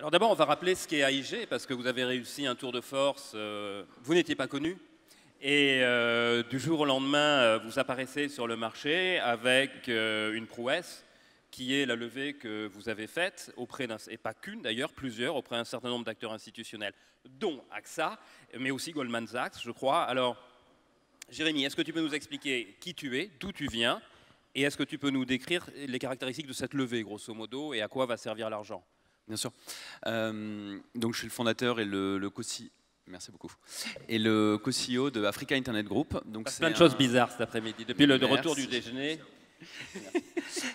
Alors d'abord, on va rappeler ce qu'est AIG, parce que vous avez réussi un tour de force, euh, vous n'étiez pas connu, et euh, du jour au lendemain, euh, vous apparaissez sur le marché avec une prouesse, qui est la levée que vous avez faite auprès d'un, et pas qu'une d'ailleurs, plusieurs, auprès d'un certain nombre d'acteurs institutionnels, dont AXA, mais aussi Goldman Sachs, je crois. Alors, Jérémy, est-ce que tu peux nous expliquer qui tu es, d'où tu viens, et est-ce que tu peux nous décrire les caractéristiques de cette levée, grosso modo, et à quoi va servir l'argent Bien sûr. Euh, donc je suis le fondateur et le, le co-CEO. Merci beaucoup. Et le co e de Africa Internet Group. Donc plein de choses bizarres cet après-midi. Depuis le retour du déjeuner.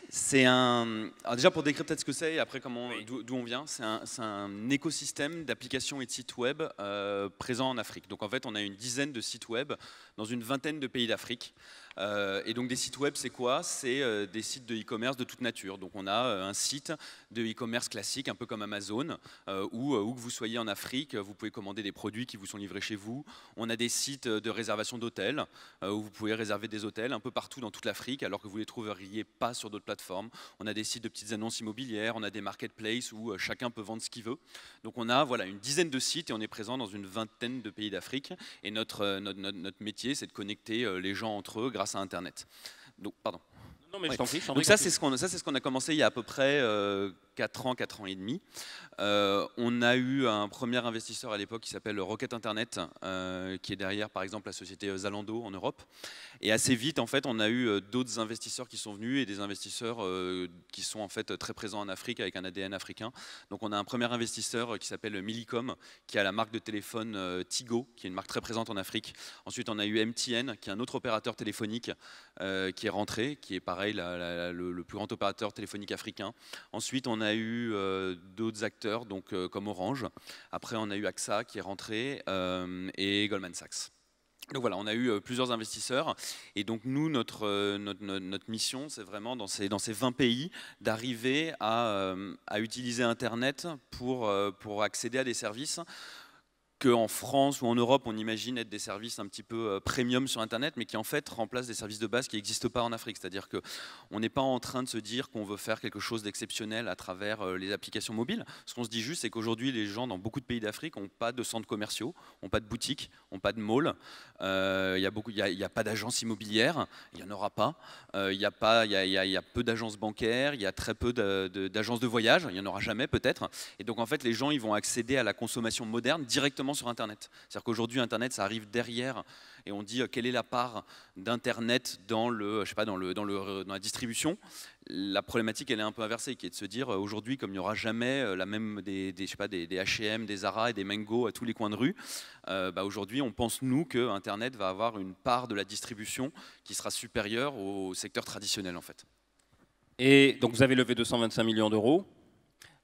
c'est un. Alors déjà pour décrire peut-être ce que c'est et après comment, d'où on vient, c'est un, écosystème d'applications et de sites web euh, présents en Afrique. Donc en fait, on a une dizaine de sites web dans une vingtaine de pays d'Afrique. Euh, et donc des sites web, c'est quoi C'est euh, des sites de e-commerce de toute nature. Donc on a euh, un site de e-commerce classique, un peu comme Amazon, où, où que vous soyez en Afrique, vous pouvez commander des produits qui vous sont livrés chez vous. On a des sites de réservation d'hôtels, où vous pouvez réserver des hôtels un peu partout dans toute l'Afrique, alors que vous ne les trouveriez pas sur d'autres plateformes. On a des sites de petites annonces immobilières, on a des marketplaces où chacun peut vendre ce qu'il veut. Donc on a voilà, une dizaine de sites et on est présent dans une vingtaine de pays d'Afrique. Et notre, notre, notre, notre métier, c'est de connecter les gens entre eux grâce grâce à Internet. Donc, pardon. Non, mais oui. je prie, Donc ça, c'est ce qu'on c'est ce qu'on a commencé il y a à peu près euh, 4 ans, 4 ans et demi. Euh, on a eu un premier investisseur à l'époque qui s'appelle Rocket Internet, euh, qui est derrière par exemple la société euh, Zalando en Europe. Et assez vite, en fait, on a eu d'autres investisseurs qui sont venus et des investisseurs qui sont en fait très présents en Afrique avec un ADN africain. Donc on a un premier investisseur qui s'appelle Millicom, qui a la marque de téléphone Tigo, qui est une marque très présente en Afrique. Ensuite, on a eu MTN, qui est un autre opérateur téléphonique qui est rentré, qui est pareil le plus grand opérateur téléphonique africain. Ensuite, on a a eu euh, d'autres acteurs, donc, euh, comme Orange. Après, on a eu AXA qui est rentré euh, et Goldman Sachs. Donc voilà, on a eu plusieurs investisseurs. Et donc nous, notre, notre, notre mission, c'est vraiment dans ces, dans ces 20 pays d'arriver à, à, utiliser Internet pour, pour accéder à des services qu'en France ou en Europe, on imagine être des services un petit peu premium sur Internet, mais qui en fait remplacent des services de base qui n'existent pas en Afrique. C'est-à-dire qu'on n'est pas en train de se dire qu'on veut faire quelque chose d'exceptionnel à travers les applications mobiles. Ce qu'on se dit juste, c'est qu'aujourd'hui, les gens dans beaucoup de pays d'Afrique n'ont pas de centres commerciaux, n'ont pas de boutiques, n'ont pas de malls. Il n'y a, pas d'agence immobilière, il n'y en aura pas. Il n'y y, y, a peu d'agences bancaires, il y a très peu d'agences de, de, voyage, il n'y en aura jamais peut-être. Et donc en fait, les gens ils vont accéder à la consommation moderne directement sur Internet. C'est-à-dire qu'aujourd'hui, Internet, ça arrive derrière et on dit euh, quelle est la part d'Internet dans, le, euh, pas, dans, le, dans, le, euh, dans la distribution. La problématique, elle est un peu inversée, qui est de se dire aujourd'hui, comme il n'y aura jamais la même des, pas, des, H&M, des Zara et des Mango à tous les coins de rue, bah, aujourd'hui, on pense, nous, que Internet va avoir une part de la distribution qui sera supérieure au secteur traditionnel, en fait. Et donc, vous avez levé 225 millions d'euros.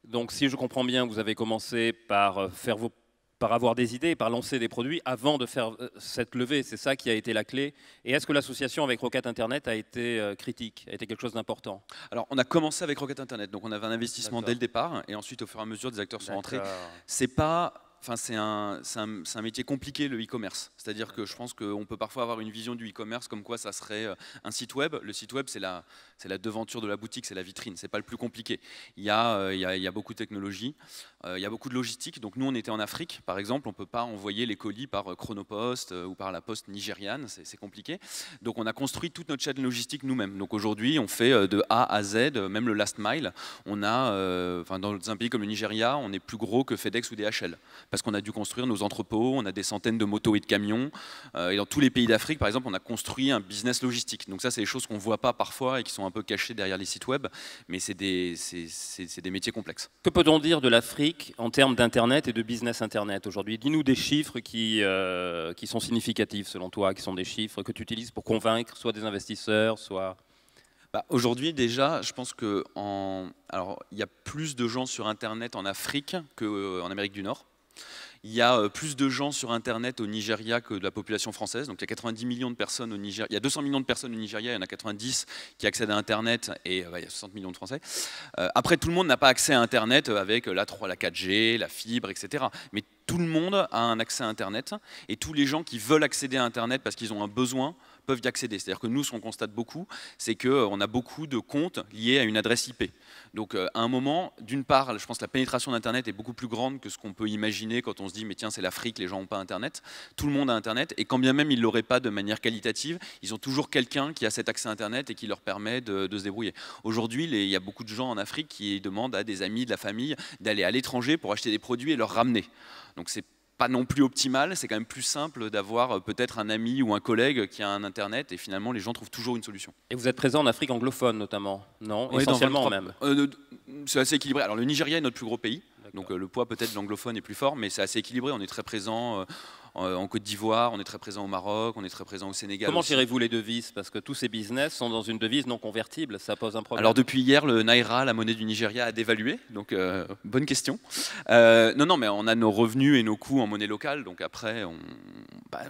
Donc, si je comprends bien, vous avez commencé par faire vos par avoir des idées, par lancer des produits avant de faire euh, cette levée. C'est ça qui a été la clé. Et est-ce que l'association avec Rocket Internet a été euh, critique, a été quelque chose d'important Alors, on a commencé avec Rocket Internet, donc on avait un investissement dès le départ, et ensuite, au fur et à mesure, des acteurs sont rentrés. C'est pas enfin, c'est un, métier compliqué, le e-commerce. C'est-à-dire que je pense qu'on peut parfois avoir une vision du e-commerce comme quoi ça serait euh, un site web. Le site web, c'est la, la devanture de la boutique, c'est la vitrine, c'est pas le plus compliqué. Il y a, euh, il beaucoup de technologies, euh, il y a beaucoup de logistique. Donc nous, on était en Afrique, par exemple, on peut pas envoyer les colis par Chronopost ou par la poste nigériane, c'est compliqué. Donc on a construit toute notre chaîne logistique nous-mêmes. Donc aujourd'hui, on fait de A à Z, même le last mile. On a, enfin, dans un pays comme le Nigeria, on est plus gros que FedEx ou DHL parce qu'on a dû construire nos entrepôts, on a des centaines de motos et de camions. Euh, et dans tous les pays d'Afrique, par exemple, on a construit un business logistique. Donc ça, c'est des choses qu'on ne voit pas parfois et qui sont un peu cachées derrière les sites web, mais c'est des, métiers complexes. Que peut-on dire de l'Afrique en termes d'Internet et de business Internet aujourd'hui Dis-nous des chiffres qui, euh, qui sont significatifs selon toi, qui sont des chiffres que tu utilises pour convaincre soit des investisseurs, soit... Bah, aujourd'hui, déjà, je pense qu'il en... y a plus de gens sur Internet en Afrique qu'en euh, Amérique du Nord. Il y a euh, plus de gens sur Internet au Nigeria que de la population française. Donc il y a 90 millions de personnes au Nigeria. Il y a 200 millions de personnes au Nigeria, il y en a 90 qui accèdent à Internet et euh, il y a 60 millions de Français. Euh, après, tout le monde n'a pas accès à Internet avec la 3, la 4G, la fibre, etc. Mais tout le monde a un accès à Internet et tous les gens qui veulent accéder à Internet parce qu'ils ont un besoin peuvent y accéder. C'est-à-dire que nous, ce qu'on constate beaucoup, c'est qu'on euh, a beaucoup de comptes liés à une adresse IP. Donc euh, à un moment, d'une part, je pense que la pénétration d'Internet est beaucoup plus grande que ce qu'on peut imaginer quand on se dit, mais tiens, c'est l'Afrique, les gens n'ont pas Internet. Tout le monde a Internet, et quand bien même ils ne l'auraient pas de manière qualitative, ils ont toujours quelqu'un qui a cet accès Internet et qui leur permet de, se débrouiller. Aujourd'hui, il y a beaucoup de gens en Afrique qui demandent à des amis, de la famille, d'aller à l'étranger pour acheter des produits et leur ramener. Donc c'est pas non plus optimal, c'est quand même plus simple d'avoir euh, peut-être un ami ou un collègue qui a un internet et finalement les gens trouvent toujours une solution. Et vous êtes présent en Afrique anglophone notamment, non Essentiellement même. Euh, c'est assez équilibré. Alors le Nigeria est notre plus gros pays, donc euh, le poids peut-être de l'anglophone est plus fort, mais c'est assez équilibré. On est très présent euh, en Côte d'Ivoire, on est très présent au Maroc, on est très présent au Sénégal. Comment gérez-vous les devises Parce que tous ces business sont dans une devise non convertible, ça pose un problème. Alors depuis hier, le Naira, la monnaie du Nigeria, a dévalué, donc euh, bonne question. Euh, non, non, mais on a nos revenus et nos coûts en monnaie locale, donc après, on, bah,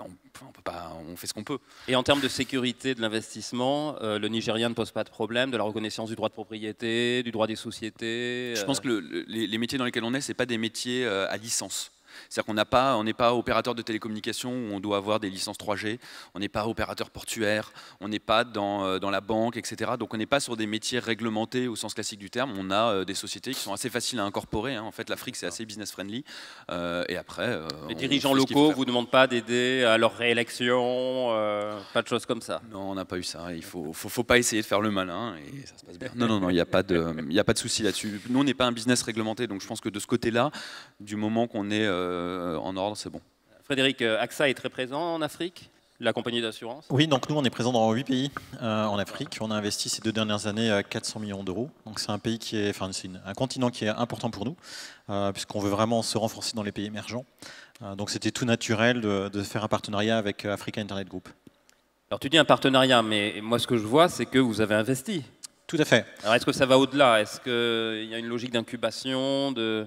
fait ce qu'on peut. Et en termes de sécurité de l'investissement, le Nigeria ne pose pas de problème de la reconnaissance du droit de propriété, du droit des sociétés Je pense que les, métiers dans lesquels on est, ce pas des métiers à licence. C'est-à-dire qu'on n'est pas, opérateur de télécommunications où on doit avoir des licences 3G, on n'est pas opérateur portuaire, on n'est pas dans, euh, la banque, etc. Donc on n'est pas sur des métiers réglementés au sens classique du terme. On a euh, des sociétés qui sont assez faciles à incorporer. Hein. En fait, l'Afrique, c'est ah. assez business friendly. Euh, et après. Les dirigeants locaux ne vous demandent pas d'aider à leur réélection, pas de choses comme ça. Non, on n'a pas eu ça. Il ne faut, pas essayer de faire le malin hein, et ça se passe bien. Non, non, non, il n'y a pas de, a pas de souci là-dessus. Nous, on n'est pas un business réglementé, donc je pense que de ce côté-là, du moment qu'on est euh, en ordre, c'est bon. Frédéric, euh, AXA est très présent en Afrique la compagnie d'assurance Oui, donc nous, on est présent dans 8 pays euh, en Afrique. On a investi ces deux dernières années à 400 millions d'euros. Donc c'est un pays qui est, enfin, un continent qui est important pour nous, puisqu'on veut vraiment se renforcer dans les pays émergents. donc c'était tout naturel de, de, faire un partenariat avec Africa Internet Group. Alors tu dis un partenariat, mais moi ce que je vois, c'est que vous avez investi. Tout à fait. Alors est-ce que ça va au-delà Est-ce qu'il y a une logique d'incubation de...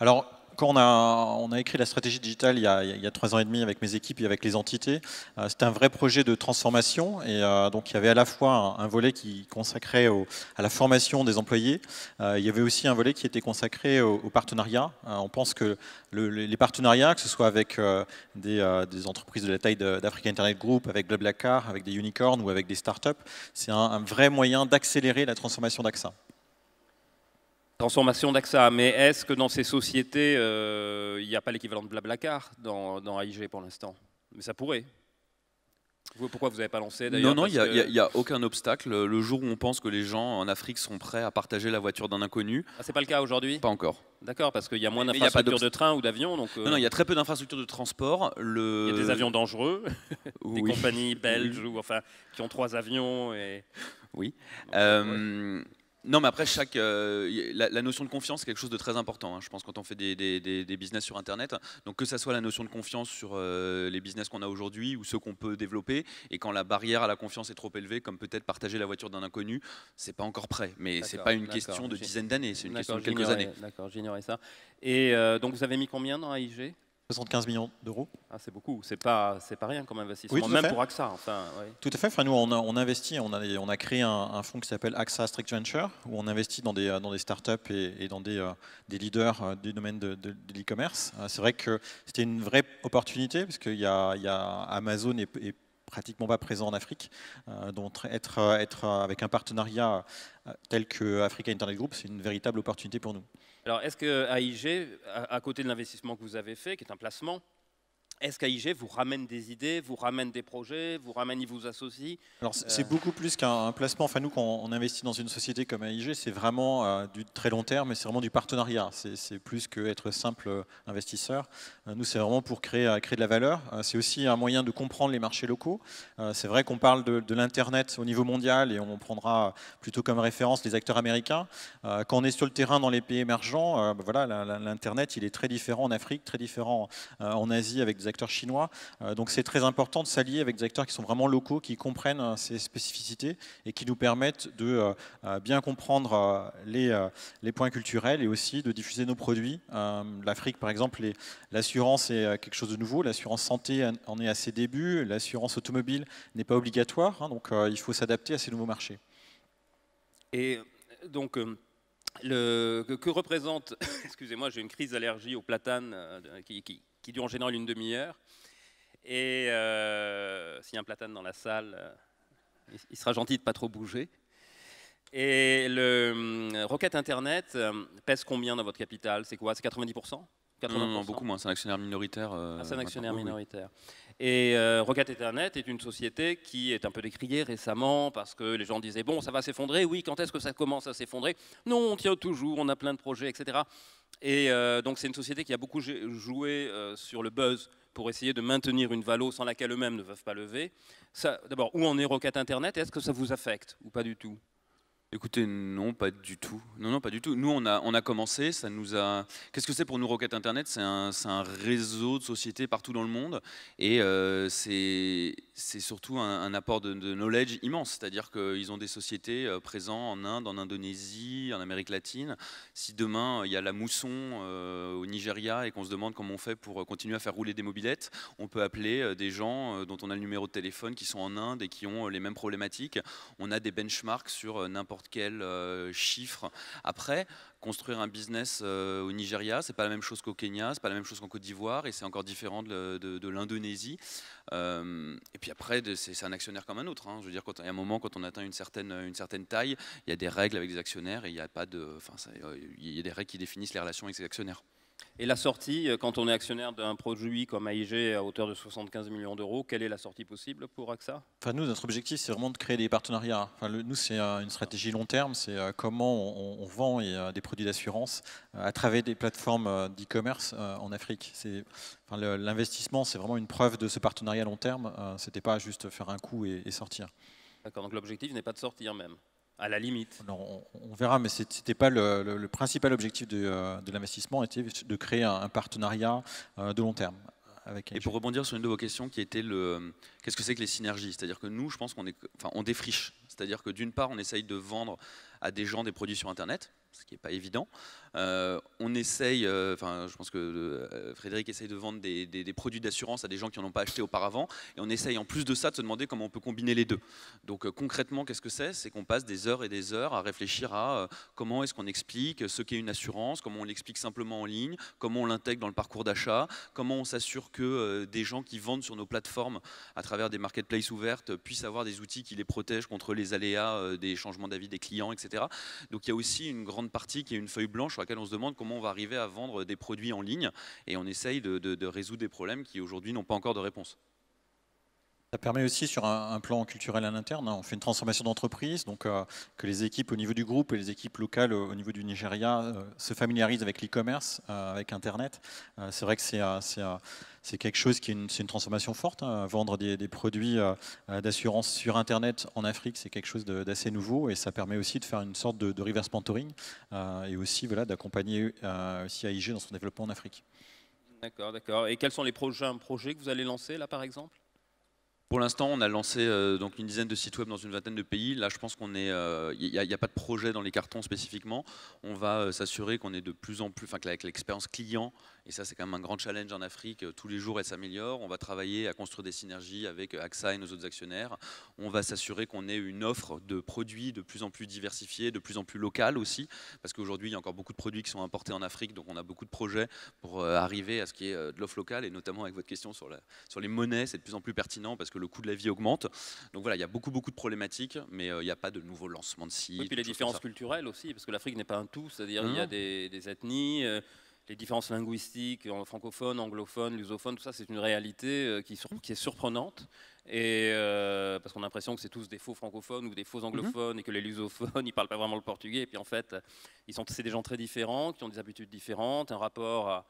Alors quand on a, écrit la stratégie digitale il y, a, trois ans et demi avec mes équipes et avec les entités, euh, c'est c'était un vrai projet de transformation. Et euh, donc, il y avait à la fois un, volet qui consacrait à la formation des employés. Euh, il y avait aussi un volet qui était consacré au, partenariats. partenariat. on pense que les partenariats, que ce soit avec des, entreprises de la taille d'Africa Internet Group, avec BlaBlaCar, avec des unicorns ou avec des startups, c'est un, un vrai moyen d'accélérer la transformation d'AXA transformation d'AXA. Mais est-ce que dans ces sociétés, euh, il n'y a pas l'équivalent de Blablacar dans, AIG pour l'instant Mais ça pourrait. Pourquoi vous n'avez pas lancé d'ailleurs Non, non, il n'y a, aucun obstacle. Le jour où on pense que les gens en Afrique sont prêts à partager la voiture d'un inconnu. Ah, c'est pas le cas aujourd'hui Pas encore. D'accord, parce qu'il y a moins d'infrastructures de train ou d'avion. Donc euh, Non, il y a très peu d'infrastructures de transport. Il y a des avions dangereux, des compagnies belges ou, enfin, qui ont trois avions. Et... Oui. Euh, non, mais après, chaque, euh, la, notion de confiance, c'est quelque chose de très important. Hein. je pense quand on fait des, des, des, business sur Internet, donc que ça soit la notion de confiance sur euh, les business qu'on a aujourd'hui ou ceux qu'on peut développer, et quand la barrière à la confiance est trop élevée, comme peut-être partager la voiture d'un inconnu, c'est pas encore prêt. Mais c'est pas une question de dizaines d'années, c'est une question de quelques années. D'accord, j'ignorais ça. Et euh, donc, vous avez mis combien dans AIG 75 millions d'euros. Ah, c'est beaucoup, c'est pas, pas rien comme investissement, même pour AXA. Tout à fait, enfin, nous on, investit, on a, on a créé un, fonds qui s'appelle AXA Strict Venture, où on investit dans des, euh, dans des startups et, et dans des, euh, des leaders euh, du domaine de, de, l'e-commerce. C'est vrai que c'était une vraie opportunité, parce qu'il y, y a, Amazon et, et pratiquement pas présent en Afrique. Euh, donc être, euh, euh, avec un partenariat tel que Africa Internet Group, c'est une véritable opportunité pour nous. Alors est-ce que AIG, à côté de l'investissement que vous avez fait, qui est un placement, qu'AIG vous ramène des idées, vous ramène des projets, vous ramène, il vous associe Alors c'est euh. beaucoup plus qu'un placement. Enfin, nous, quand on investit dans une société comme AIG, c'est vraiment euh, du très long terme mais c'est vraiment du partenariat. C'est plus qu'être simple euh, investisseur. Nous, c'est vraiment pour créer, créer de la valeur. C'est aussi un moyen de comprendre les marchés locaux. C'est vrai qu'on parle de, l'Internet au niveau mondial et on prendra plutôt comme référence les acteurs américains. Quand on est sur le terrain dans les pays émergents, ben voilà, l'Internet, il est très différent en Afrique, très différent en Asie avec des chinois. Euh, donc c'est très important de s'allier avec des acteurs qui sont vraiment locaux, qui comprennent euh, ces spécificités et qui nous permettent de euh, bien comprendre les, les points culturels et aussi de diffuser nos produits. L'Afrique, par exemple, l'assurance est quelque chose de nouveau. L'assurance santé en est à ses débuts. L'assurance automobile n'est pas obligatoire. Hein, donc il faut s'adapter à ces nouveaux marchés. Et donc, le, que, représente, excusez-moi, j'ai une crise d'allergie au platane qui, qui dure en général une demi-heure. Et euh, s'il y a un platane dans la salle, euh, il sera gentil de pas trop bouger. Et le hum, Rocket Internet euh, pèse combien dans votre capital C'est quoi C'est 90% Mmh, non, non, beaucoup moins, c'est un actionnaire minoritaire. Euh, ah, c'est un actionnaire minoritaire. Et euh, Rocket Ethernet est une société qui est un peu décriée récemment parce que les gens disaient Bon, ça va s'effondrer, oui, quand est-ce que ça commence à s'effondrer Non, on tient toujours, on a plein de projets, etc. Et euh, donc, c'est une société qui a beaucoup joué sur le buzz pour essayer de maintenir une valo sans laquelle eux-mêmes ne peuvent pas lever. D'abord, où en est Rocket Internet Est-ce que ça vous affecte ou pas du tout Écoutez, non, pas du tout. Non, non, pas du tout. Nous, on a, on a commencé, ça nous a... Qu'est-ce que c'est pour nous Rocket Internet C'est un, un, réseau de sociétés partout dans le monde et euh, c'est surtout un, apport de, knowledge immense. C'est-à-dire qu'ils ont des sociétés euh, présentes en Inde, en Indonésie, en Amérique latine. Si demain, euh, il y a la mousson euh, au Nigeria et qu'on se demande comment on fait pour continuer à faire rouler des mobilettes, on peut appeler des gens dont on a le numéro de téléphone qui sont en Inde et qui ont les mêmes problématiques. On a des benchmarks sur n'importe quel euh, chiffre. Après, construire un business euh, au Nigeria, c'est pas la même chose qu'au Kenya, c'est pas la même chose qu'en Côte d'Ivoire, et c'est encore différent de, l'Indonésie. Euh, et puis après, c'est un actionnaire comme un autre. Hein. Je veux dire, quand, a un moment, quand on atteint une certaine, une certaine taille, il y a des règles avec les actionnaires, et il y a pas de, enfin, il y a des règles qui définissent les relations avec ces actionnaires. Et la sortie, euh, quand on est actionnaire d'un produit comme AIG à hauteur de 75 millions d'euros, quelle est la sortie possible pour AXA enfin, Nous, notre objectif, c'est vraiment de créer des partenariats. Enfin, nous, c'est euh, une stratégie long terme, c'est euh, comment on, vend des produits d'assurance à travers des plateformes d'e-commerce en Afrique. L'investissement, c'est vraiment une preuve de ce partenariat long terme. ce n'était pas juste faire un coup et, et sortir. D'accord, donc l'objectif n'est pas de sortir même à la limite. on, verra, mais ce pas le, principal objectif euh, de, l'investissement, était de créer un, partenariat euh, de long terme. Et pour rebondir sur une de vos questions qui était le qu'est-ce que c'est que les synergies C'est-à-dire que nous, je pense qu'on est, enfin, on défriche. C'est-à-dire que d'une part, on essaye de vendre à des gens des produits sur Internet, ce qui n'est pas évident. Euh, on essaye, euh, enfin, je pense que euh, Frédéric essaye de vendre des, des produits d'assurance à des gens qui n'en ont pas acheté auparavant, et on essaye en plus de ça de se demander comment on peut combiner les deux. Donc concrètement, qu'est-ce que c'est C'est qu'on passe des heures et des heures à réfléchir à comment est-ce qu'on explique ce qu'est une assurance, comment on l'explique simplement en ligne, comment on l'intègre dans le parcours d'achat, comment on s'assure que des gens qui vendent sur nos plateformes à travers des marketplaces ouvertes puissent avoir des outils qui les protègent contre les aléas des changements d'avis des clients, etc. Donc il y a aussi une grande partie qui est une feuille blanche sur laquelle on se demande comment on va arriver à vendre des produits en ligne et on essaye de résoudre des problèmes qui aujourd'hui n'ont pas encore de réponse. Ça permet aussi sur un, plan culturel à l'interne, hein, on fait une transformation d'entreprise, donc euh, que les équipes au niveau du groupe et les équipes locales au, niveau du Nigeria euh, se familiarisent avec l'e-commerce, euh, avec Internet. c'est vrai que c'est quelque chose qui est une, transformation forte. Hein. Vendre des, produits d'assurance sur Internet en Afrique, c'est quelque chose d'assez nouveau et ça permet aussi de faire une sorte de, reverse mentoring et aussi voilà, d'accompagner aussi AIG dans son développement en Afrique. D'accord, d'accord. Et quels sont les prochains projets que vous allez lancer là par exemple pour l'instant, on a lancé euh, donc une dizaine de sites web dans une vingtaine de pays. Là, je pense qu'on est, il euh, n'y a, pas de projet dans les cartons spécifiquement. On va euh, s'assurer qu'on est de plus en plus, enfin, avec l'expérience client, et ça, c'est quand même un grand challenge en Afrique. Tous les jours, elle s'améliore. On va travailler à construire des synergies avec AXA et nos autres actionnaires. On va s'assurer qu'on ait une offre de produits de plus en plus diversifiée, de plus en plus locale aussi, parce qu'aujourd'hui, il y a encore beaucoup de produits qui sont importés en Afrique, donc on a beaucoup de projets pour arriver à ce qui est de l'offre locale, et notamment avec votre question sur, la, sur les monnaies, c'est de plus en plus pertinent parce que le coût de la vie augmente. Donc voilà, il y a beaucoup, beaucoup de problématiques, mais euh, il n'y a pas de nouveau lancement de sites. et puis les différences culturelles aussi, parce que l'Afrique n'est pas un tout, c'est-à-dire il y a hein des, ethnies euh, les différences linguistiques, euh, francophone, anglophones, lusophone, tout ça, c'est une réalité qui, est surprenante. Et parce qu'on a l'impression que c'est tous des faux francophones ou des faux mhm. anglophones et que les lusophones, ils parlent pas vraiment le portugais. Et puis en fait, ils sont, c'est des gens très différents, qui ont des habitudes différentes, un rapport à,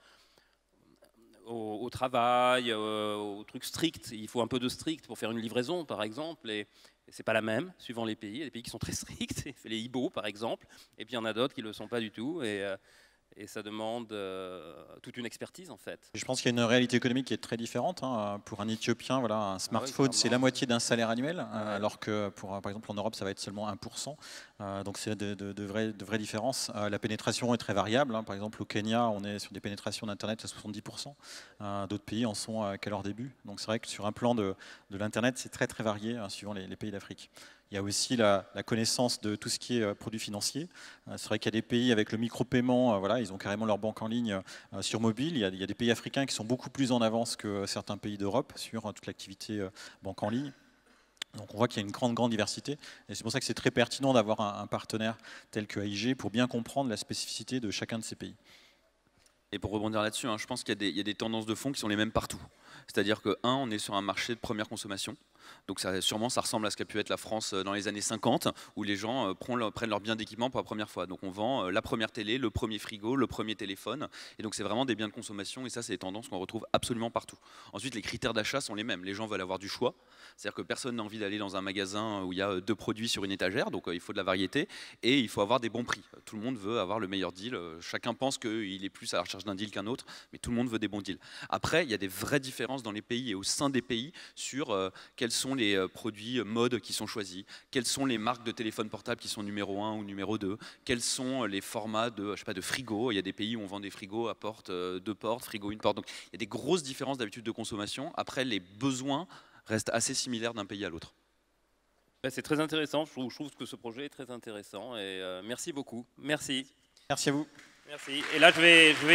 au, travail, euh, au truc strict. Il faut un peu de strict pour faire une livraison, par exemple, et, c'est pas la même suivant les pays. Il y a des pays qui sont très stricts, les IBO, par exemple, et puis il y en a d'autres qui le sont pas du tout. Euh, et ça demande euh, toute une expertise en fait. Je pense qu'il y a une réalité économique qui est très différente. Hein. Pour un Éthiopien, voilà, un ah smartphone, c'est la moitié d'un salaire annuel, euh, alors que pour, euh, par exemple en Europe, ça va être seulement 1%. donc c'est de, vraies, différences. la pénétration est très variable. Hein. Par exemple au Kenya, on est sur des pénétrations d'Internet à 70%. D'autres pays en sont qu'à leur début. Donc c'est vrai que sur un plan de, l'Internet, c'est très très varié hein, suivant les, les pays d'Afrique. Il y a aussi la, connaissance de tout ce qui est euh, produits financiers. Euh, c'est vrai qu'il y a des pays avec le micro-paiement, euh, voilà, ils ont carrément leur banque en ligne sur mobile. Il y, a, des pays africains qui sont beaucoup plus en avance que certains pays d'Europe sur toute l'activité banque en ligne. Donc on voit qu'il y a une grande, grande diversité. Et c'est pour ça que c'est très pertinent d'avoir un, partenaire tel que AIG pour bien comprendre la spécificité de chacun de ces pays. Et pour rebondir là-dessus, hein, je pense qu'il y, y, a des tendances de fond qui sont les mêmes partout. C'est-à-dire que, un, on est sur un marché de première consommation. Donc ça, sûrement, ça ressemble à ce qu'a pu être la France euh, dans les années 50, où les gens euh, prennent, leur, biens d'équipement pour la première fois. Donc on vend euh, la première télé, le premier frigo, le premier téléphone. Et donc c'est vraiment des biens de consommation, et ça, c'est des tendances qu'on retrouve absolument partout. Ensuite, les critères d'achat sont les mêmes. Les gens veulent avoir du choix. C'est-à-dire que personne n'a envie d'aller dans un magasin où il y a deux produits sur une étagère, donc il faut de la variété, et il faut avoir des bons prix. Tout le monde veut avoir le meilleur deal. Chacun pense qu'il est plus à la recherche d'un deal qu'un autre, mais tout le monde veut des bons deals. Après, il y a des vraies différences dans les pays et au sein des pays sur euh, quels sont les euh, produits euh, mode qui sont choisis, quelles sont les marques de téléphones portables qui sont numéro 1 ou numéro 2, quels sont les formats de, je sais pas, de frigos. Il y a des pays où on vend des frigos à porte, deux portes, frigo, une porte. Donc il y a des grosses différences d'habitude de consommation. Après, les besoins restent assez similaires d'un pays à l'autre. Bah, c'est très intéressant. Je trouve, trouve, que ce projet est très intéressant. Et merci beaucoup. Merci. Merci à vous. Merci. Et là, je vais... Je vais...